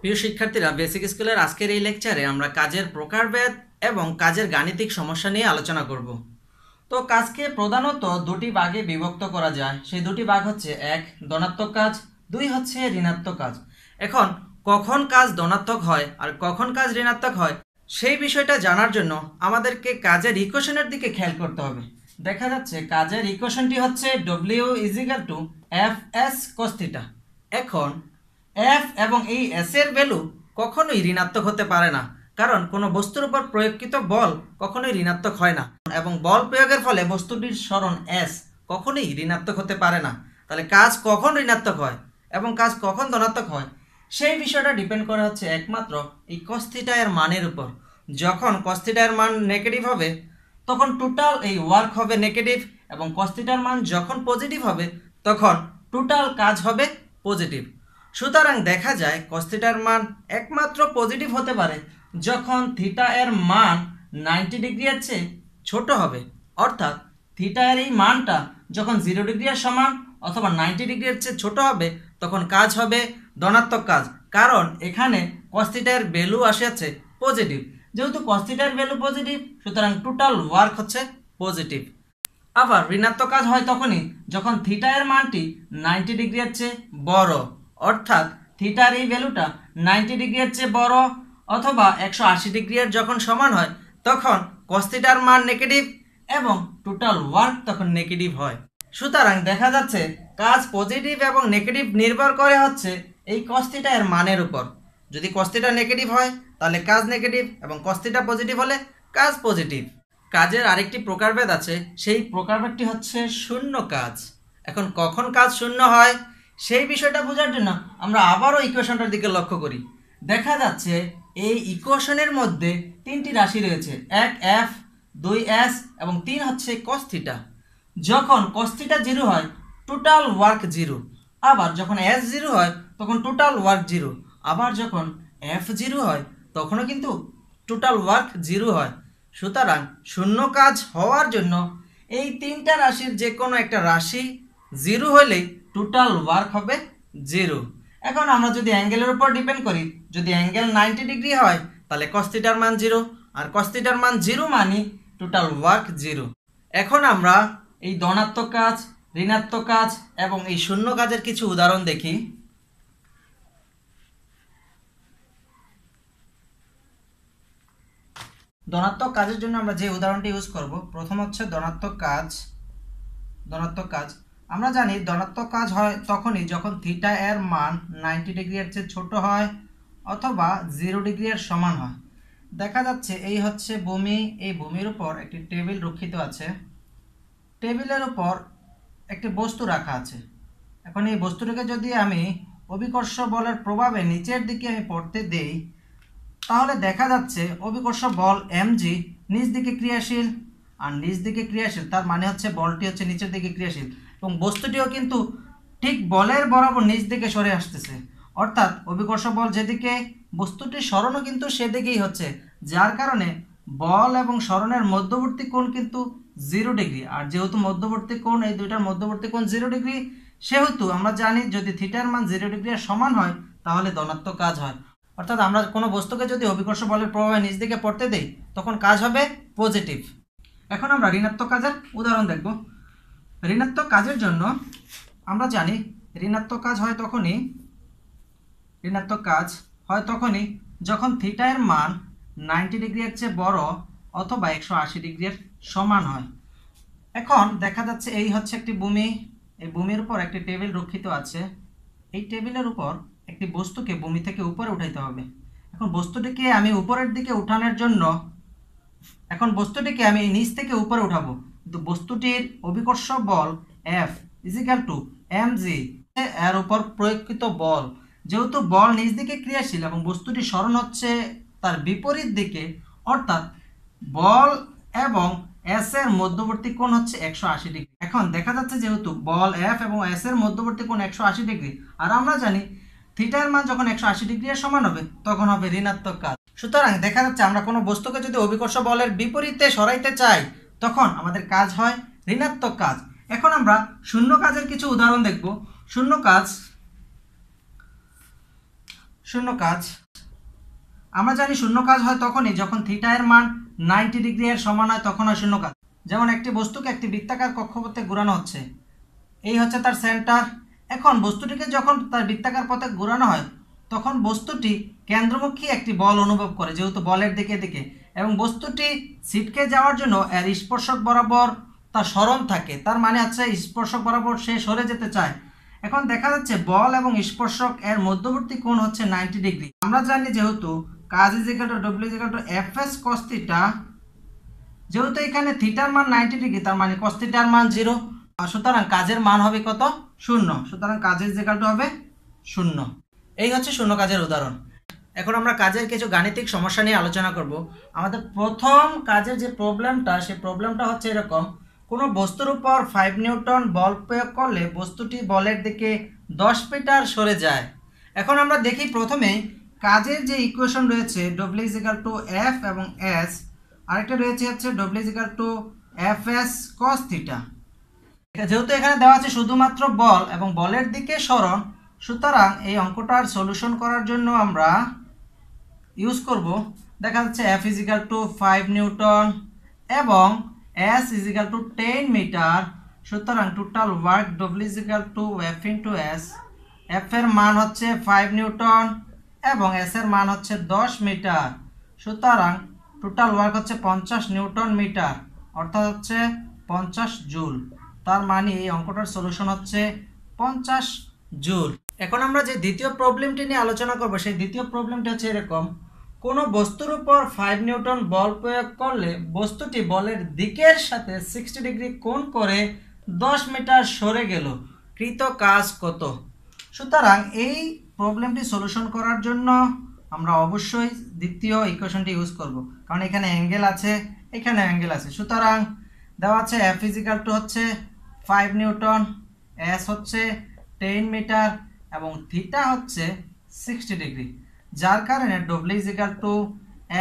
প্রিয় শিক্ষার্থীরা বেসিক স্কুলের আজকের এই লেকচারে আমরা কাজের প্রকারভেদ এবং কাজের গাণিতিক সমস্যা নিয়ে আলোচনা করব তো কাজকে প্রধানত দুটি ভাগে বিভক্ত করা যায় সেই দুটি ভাগ হচ্ছে এক ধনাত্মক কাজ দুই হচ্ছে ঋণাত্মক কাজ এখন কখন কাজ ধনাত্মক হয় আর কখন কাজ ঋণাত্মক হয় সেই বিষয়টা জানার জন্য আমাদেরকে কাজের ইকুয়েশনের দিকে খেয়াল করতে হবে দেখা যাচ্ছে কাজের ইকুয়েশনটি হচ্ছে W equal to F S cos theta এখন এফ এবং এই e এস এর ভ্যালু কখনোই ঋণাত্মক হতে পারে না কারণ কোনো বস্তুর উপর প্রয়োগকৃত বল কখনোই ঋণাত্মক হয় না এবং বল প্রয়োগের ফলে বস্তুটির স্মরণ এস কখনোই ঋণাত্মক হতে পারে না তাহলে কাজ কখন ঋণাত্মক হয় এবং কাজ কখন ধনাত্মক হয় সেই বিষয়টা ডিপেন্ড করা হচ্ছে একমাত্র এই কস্তিটায়ের মানের উপর যখন কস্তিটায়ের মান নেগেটিভ হবে তখন টোটাল এই ওয়ার্ক হবে নেগেটিভ এবং কস্থিটার মান যখন পজিটিভ হবে তখন টোটাল কাজ হবে পজিটিভ সুতরাং দেখা যায় cos মান একমাত্র পজিটিভ হতে পারে যখন থিটা এর মান নাইনটি ডিগ্রির চেয়ে ছোট হবে অর্থাৎ থিটা এর এই মানটা যখন জিরো ডিগ্রির সমান অথবা নাইনটি ডিগ্রির চেয়ে ছোট হবে তখন কাজ হবে ধনাত্মক কাজ কারণ এখানে কস্তিটার ভ্যালু আসেছে পজিটিভ যেহেতু কস্তিটার ভ্যালু পজিটিভ সুতরাং টোটাল ওয়ার্ক হচ্ছে পজিটিভ আবার ঋণাত্মক কাজ হয় তখনই যখন থিটা এর মানটি নাইনটি ডিগ্রির চেয়ে বড় অর্থাৎ থিটার এই ভ্যালুটা নাইনটি ডিগ্রির চেয়ে বড় অথবা একশো আশি ডিগ্রির যখন সমান হয় তখন কস্তিটার মান নেগেটিভ এবং টোটাল ওয়ার্ক তখন নেগেটিভ হয় সুতরাং দেখা যাচ্ছে কাজ পজিটিভ এবং নেগেটিভ নির্ভর করে হচ্ছে এই কস্তিটা এর মানের উপর যদি কস্তিটা নেগেটিভ হয় তাহলে কাজ নেগেটিভ এবং কস্তিটা পজিটিভ হলে কাজ পজিটিভ কাজের আরেকটি প্রকারভেদ আছে সেই প্রকারভেদটি হচ্ছে শূন্য কাজ এখন কখন কাজ শূন্য হয় সেই বিষয়টা বোঝার জন্য আমরা আবারও ইকুয়েশনটার দিকে লক্ষ্য করি দেখা যাচ্ছে এই ইকুয়েশনের মধ্যে তিনটি রাশি রয়েছে এক এফ দুই এস এবং তিন হচ্ছে কস্থিটা যখন কস্থিটা জিরো হয় টোটাল ওয়ার্ক জিরো আবার যখন এস জিরো হয় তখন টোটাল ওয়ার্ক জিরো আবার যখন এফ জিরো হয় তখনও কিন্তু টোটাল ওয়ার্ক জিরো হয় সুতরাং শূন্য কাজ হওয়ার জন্য এই তিনটা রাশির যে কোনো একটা রাশি জিরো হলেই টোটাল ওয়ার্ক হবে জিরো এখন আমরা যদি অ্যাঙ্গেলের উপর ডিপেন্ড করি যদি অ্যাঙ্গেল নাইনটি ডিগ্রি হয় তাহলে কস্তিটার মান জিরো আর কস্তিটার মান জিরো মানে টোটাল ওয়ার্ক জিরো এখন আমরা এই ধনাত্মক কাজ ঋণাত্মক কাজ এবং এই শূন্য কাজের কিছু উদাহরণ দেখি ধনাত্মক কাজের জন্য আমরা যে উদাহরণটি ইউজ করব প্রথম হচ্ছে ধনাত্মক কাজ ধনাত্মক কাজ আমরা জানি ধনাত্মক কাজ হয় তখনই যখন থিটা এর মান নাইনটি এর চেয়ে ছোট হয় অথবা জিরো এর সমান হয় দেখা যাচ্ছে এই হচ্ছে ভূমি এই ভূমির উপর একটি টেবিল রক্ষিত আছে টেবিলের উপর একটি বস্তু রাখা আছে এখন এই বস্তুটাকে যদি আমি অভিকর্ষ বলের প্রভাবে নিচের দিকে আমি পড়তে দেই তাহলে দেখা যাচ্ছে অভিকর্ষ বল এম জি নিচ দিকে ক্রিয়াশীল আর নিচ দিকে ক্রিয়াশীল তার মানে হচ্ছে বলটি হচ্ছে নিচের দিকে ক্রিয়াশীল এবং বস্তুটিও কিন্তু ঠিক বলের বরাবর নিচ দিকে সরে আসতেছে অর্থাৎ অভিকর্ষ বল যেদিকে বস্তুটি স্মরণও কিন্তু সেদিকেই হচ্ছে যার কারণে বল এবং স্মরণের মধ্যবর্তী কোণ কিন্তু জিরো ডিগ্রি আর যেহেতু মধ্যবর্তী কোণ এই দুইটার মধ্যবর্তী কোণ জিরো ডিগ্রি সেহেতু আমরা জানি যদি থিটার মান জিরো ডিগ্রি সমান হয় তাহলে ধনাত্মক কাজ হয় অর্থাৎ আমরা কোনো বস্তুকে যদি অভিকর্ষ বলের প্রভাবে নিজ দিকে পড়তে দিই তখন কাজ হবে পজিটিভ এখন আমরা ঋণাত্মক কাজের উদাহরণ দেখব ঋণাত্মক কাজের জন্য আমরা জানি ঋণাত্মক কাজ হয় তখনই ঋণাত্মক কাজ হয় তখনই যখন থিটা এর মান নাইনটি ডিগ্রির চেয়ে বড় অথবা একশো আশি ডিগ্রির সমান হয় এখন দেখা যাচ্ছে এই হচ্ছে একটি ভূমি এই ভূমির উপর একটি টেবিল রক্ষিত আছে এই টেবিলের উপর একটি বস্তুকে ভূমি থেকে উপরে উঠাইতে হবে এখন বস্তুটিকে আমি উপরের দিকে উঠানোর জন্য এখন বস্তুটিকে আমি নিচ থেকে উপরে উঠাবো বস্তুটির অভিকর্ষ বল F equal to M G এর উপর প্রয়োগকৃত বল যেহেতু বল নিজ দিকে ক্রিয়াশীল এবং বস্তুটি স্মরণ হচ্ছে তার বিপরীত দিকে অর্থাৎ বল এবং এস এর মধ্যবর্তী কোণ হচ্ছে একশো আশি ডিগ্রি এখন দেখা যাচ্ছে যেহেতু বল এফ এবং এস এর মধ্যবর্তী কোণ একশো আশি ডিগ্রি আর আমরা জানি থিটার মান যখন একশো আশি ডিগ্রি এর সমান হবে তখন হবে ঋণাত্মক কাজ সুতরাং দেখা যাচ্ছে আমরা কোনো বস্তুকে যদি অভিকর্ষ বলের বিপরীতে সরাইতে চাই তখন আমাদের কাজ হয় ঋণাত্মক কাজ এখন আমরা শূন্য কাজের কিছু উদাহরণ দেখব শূন্য কাজ শূন্য কাজ আমরা জানি শূন্য কাজ হয় তখনই যখন থিটা এর মান নাইনটি ডিগ্রি এর সমান হয় তখন হয় শূন্য কাজ যেমন একটি বস্তুকে একটি বৃত্তাকার কক্ষপথে ঘুরানো হচ্ছে এই হচ্ছে তার সেন্টার এখন বস্তুটিকে যখন তার বৃত্তাকার পথে ঘুরানো হয় তখন বস্তুটি কেন্দ্রমুখী একটি বল অনুভব করে যেহেতু বলের দিকে দিকে এবং বস্তুটি ছিটকে যাওয়ার জন্য এর স্পর্শক বরাবর তা সরল থাকে তার মানে হচ্ছে স্পর্শক বরাবর সে সরে যেতে চায় এখন দেখা যাচ্ছে বল এবং স্পর্শক এর মধ্যবর্তী কোণ হচ্ছে নাইনটি ডিগ্রি আমরা জানি যেহেতু কাজ equal to W equal to F S cos theta যেহেতু এখানে থিটার মান নাইনটি ডিগ্রি তার মানে কস্তিটার মান জিরো সুতরাং কাজের মান হবে কত শূন্য সুতরাং কাজের জেগাটা হবে শূন্য এই হচ্ছে শূন্য কাজের উদাহরণ এখন আমরা কাজের কিছু গাণিতিক সমস্যা নিয়ে আলোচনা করব আমাদের প্রথম কাজের যে প্রবলেমটা সেই প্রবলেমটা হচ্ছে এরকম কোনো বস্তুর উপর ফাইভ নিউটন বল প্রয়োগ করলে বস্তুটি বলের দিকে দশ মিটার সরে যায় এখন আমরা দেখি প্রথমে কাজের যে ইকুয়েশন রয়েছে ডব্লিউ ইজিক্যাল টু এফ এবং এস আরেকটা রয়েছে হচ্ছে W equal to F S cos theta যেহেতু এখানে দেওয়া আছে শুধুমাত্র বল এবং বলের দিকে সরণ সুতরাং এই অঙ্কটার সলিউশন করার জন্য আমরা ইউজ করব দেখা যাচ্ছে F equal to five newton এবং S equal to ten metre সুতরাং total work W equal to F into S F এর মান হচ্ছে ফাইভ নিউটন এবং এস এর মান হচ্ছে দশ মিটার সুতরাং টোটাল ওয়ার্ক হচ্ছে পঞ্চাশ নিউটন মিটার অর্থাৎ হচ্ছে পঞ্চাশ জুল তার মানে এই অঙ্কটার সলিউশন হচ্ছে পঞ্চাশ জুল এখন আমরা যে দ্বিতীয় প্রবলেমটি নিয়ে আলোচনা করব সেই দ্বিতীয় প্রবলেমটি হচ্ছে এরকম কোনো বস্তুর উপর ফাইভ নিউটন বল প্রয়োগ করলে বস্তুটি বলের দিকের সাথে সিক্সটি ডিগ্রি কোণ করে দশ মিটার সরে গেল কৃত কাজ কত সুতরাং এই প্রবলেমটি সলিউশন করার জন্য আমরা অবশ্যই দ্বিতীয় ইকুয়েশনটি ইউজ করব কারণ এখানে অ্যাঙ্গেল আছে এখানে অ্যাঙ্গেল আছে সুতরাং দেওয়া আছে এফ ফিজিক্যাল টু হচ্ছে ফাইভ নিউটন এস হচ্ছে টেন মিটার এবং থিটা হচ্ছে সিক্সটি ডিগ্রি যার কারণে W equal to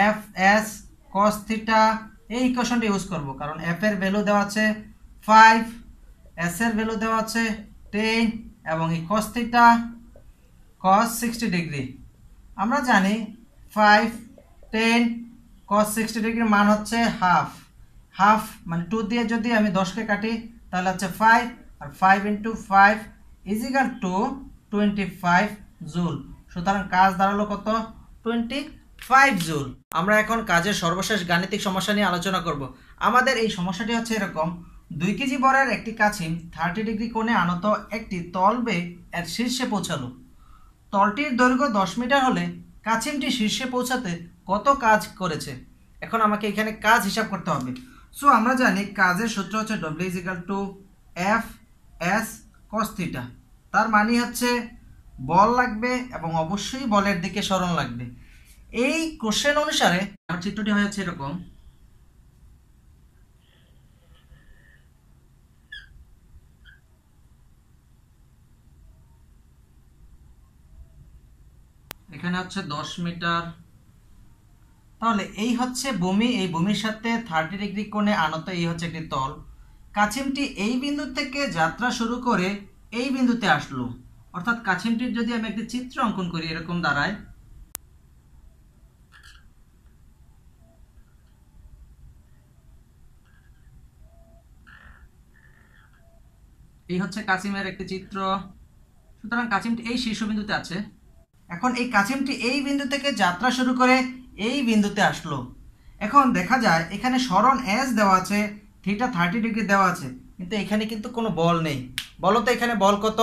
F S cos theta এই ইকুয়েশনটা ইউজ করব কারণ এফ এর ভ্যালু দেওয়া আছে ফাইভ এস এর ভ্যালু দেওয়া আছে টেন এবং এই cos theta cos sixty degree আমরা জানি ফাইভ টেন কস সিক্সটি ডিগ্রির মান হচ্ছে হাফ হাফ মানে টু দিয়ে যদি আমি দশকে কাটি তাহলে হচ্ছে ফাইভ আর five into five equal to twenty five joule সুতরাং কাজ দাঁড়ালো কত টোয়েন্টি ফাইভ জুল আমরা এখন কাজের সর্বশেষ গাণিতিক সমস্যা নিয়ে আলোচনা করব আমাদের এই সমস্যাটি হচ্ছে এরকম দুই কেজি বরের একটি কাছিম থার্টি ডিগ্রি কোণে আনত একটি তল বেয়ে এর শীর্ষে পৌঁছালো তলটির দৈর্ঘ্য দশ মিটার হলে কাছিমটি শীর্ষে পৌঁছাতে কত কাজ করেছে এখন আমাকে এখানে কাজ হিসাব করতে হবে সো আমরা জানি কাজের সূত্র হচ্ছে W equal to F S cos theta তার মানে হচ্ছে বল লাগবে এবং অবশ্যই বলের দিকে স্মরণ লাগবে এই কোশ্চেন অনুসারে আমার চিত্রটি হয়ে যাচ্ছে এরকম এখানে হচ্ছে দশ মিটার তাহলে এই হচ্ছে বমি এই বমির সাথে থার্টি ডিগ্রি কোণে আনত এই হচ্ছে একটি তল কাছিমটি এই বিন্দু থেকে যাত্রা শুরু করে এই বিন্দুতে আসলো অর্থাৎ কাছিমটির যদি আমি একটি চিত্র অঙ্কন করি এরকম দাঁড়ায় এই হচ্ছে কাসিমের একটি চিত্র সুতরাং কাসিমটি এই শীর্ষবিন্দুতে আছে এখন এই কাছিমটি এই বিন্দু থেকে যাত্রা শুরু করে এই বিন্দুতে আসলো এখন দেখা যায় এখানে স্মরণ এস দেওয়া আছে থিটা থার্টি ডিগ্রি দেওয়া আছে কিন্তু এখানে কিন্তু কোনো বল নেই বলো তো এখানে বল কত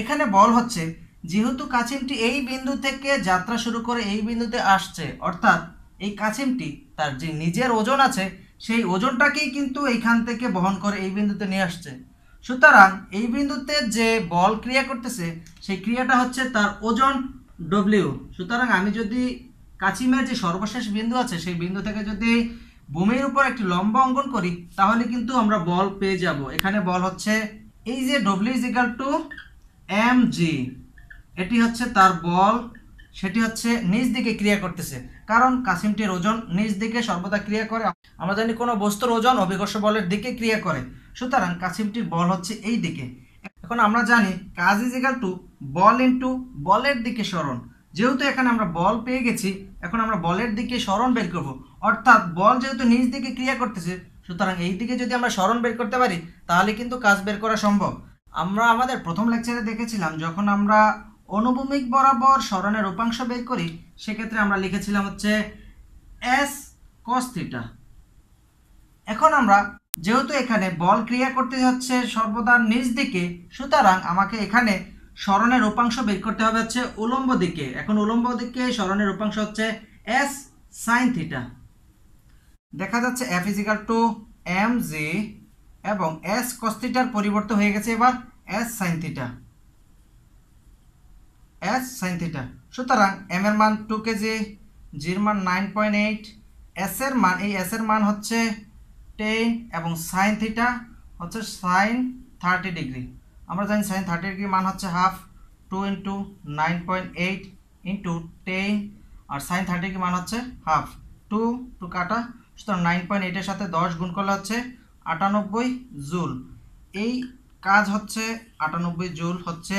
এখানে বল হচ্ছে যেহেতু কাছিমটি এই বিন্দু থেকে যাত্রা শুরু করে এই বিন্দুতে আসছে অর্থাৎ এই কাছিমটি তার যে নিজের ওজন আছে সেই ওজনটাকেই কিন্তু এইখান থেকে বহন করে এই বিন্দুতে নিয়ে আসছে সুতরাং এই বিন্দুতে যে বল ক্রিয়া করতেছে সেই ক্রিয়াটা হচ্ছে তার ওজন ডব্লিউ সুতরাং আমি যদি কাছিমের যে সর্বশেষ বিন্দু আছে সেই বিন্দু থেকে যদি ভূমির উপর একটি লম্বা অঙ্কন করি তাহলে কিন্তু আমরা বল পেয়ে যাব এখানে বল হচ্ছে এই যে W equal to M G এটি হচ্ছে তার বল সেটি হচ্ছে নিজ দিকে ক্রিয়া করতেছে কারণ কাসিমটির ওজন নিজ দিকে সর্বদা ক্রিয়া করে আমরা জানি কোনো বস্তুর ওজন অভিকর্ষ বলের দিকে ক্রিয়া করে সুতরাং কাসিমটির বল হচ্ছে এই দিকে এখন আমরা জানি কাজ ইজ ইকাল টু বল ইন্টু বলের দিকে স্মরণ যেহেতু এখানে আমরা বল পেয়ে গেছি এখন আমরা বলের দিকে স্মরণ বের করব অর্থাৎ বল যেহেতু নিজ দিকে ক্রিয়া করতেছে সুতরাং এই দিকে যদি আমরা স্মরণ বের করতে পারি তাহলে কিন্তু কাজ বের করা সম্ভব আমরা আমাদের প্রথম লেকচারে দেখেছিলাম যখন আমরা অনুভূমিক বরাবর স্মরণের উপাংশ বের করি সেক্ষেত্রে আমরা লিখেছিলাম হচ্ছে এস কস থিটা এখন আমরা যেহেতু এখানে বল ক্রিয়া করতে হচ্ছে সর্বদা নিজ দিকে সুতরাং আমাকে এখানে স্মরণের উপাংশ বের করতে হবে হচ্ছে উলম্ব দিকে এখন উলম্ব দিকে স্মরণের উপাংশ হচ্ছে এস সাইন থিটা দেখা যাচ্ছে F equal to M G এবং এস কস্তিটার পরিবর্তন হয়ে গেছে এবার এস সাইন এস সাইন সুতরাং এম এর মান টু কেজি জির মান নাইন পয়েন্ট এইট এস এর মান এই এস এর মান হচ্ছে টেন এবং সাইন থিটা হচ্ছে সাইন থার্টি ডিগ্রি আমরা জানি সাইন থার্টি ডিগ্রি মান হচ্ছে half two into nine point eight into ten আর সাইন থার্টি ডিগ্রি মান হচ্ছে হাফ টু টু কাটা সুতরাং নাইন পয়েন্ট এইটের সাথে দশ গুণ করলে হচ্ছে আটানব্বই জুল এই কাজ হচ্ছে আটানব্বই জুল হচ্ছে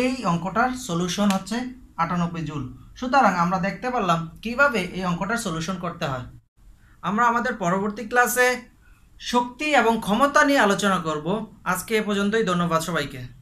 এই অঙ্কটার সলিউশন হচ্ছে আটানব্বই জুল সুতরাং আমরা দেখতে পারলাম কিভাবে এই অঙ্কটার সলিউশন করতে হয় আমরা আমাদের পরবর্তী ক্লাসে শক্তি এবং ক্ষমতা নিয়ে আলোচনা করব আজকে এ পর্যন্তই ধন্যবাদ সবাইকে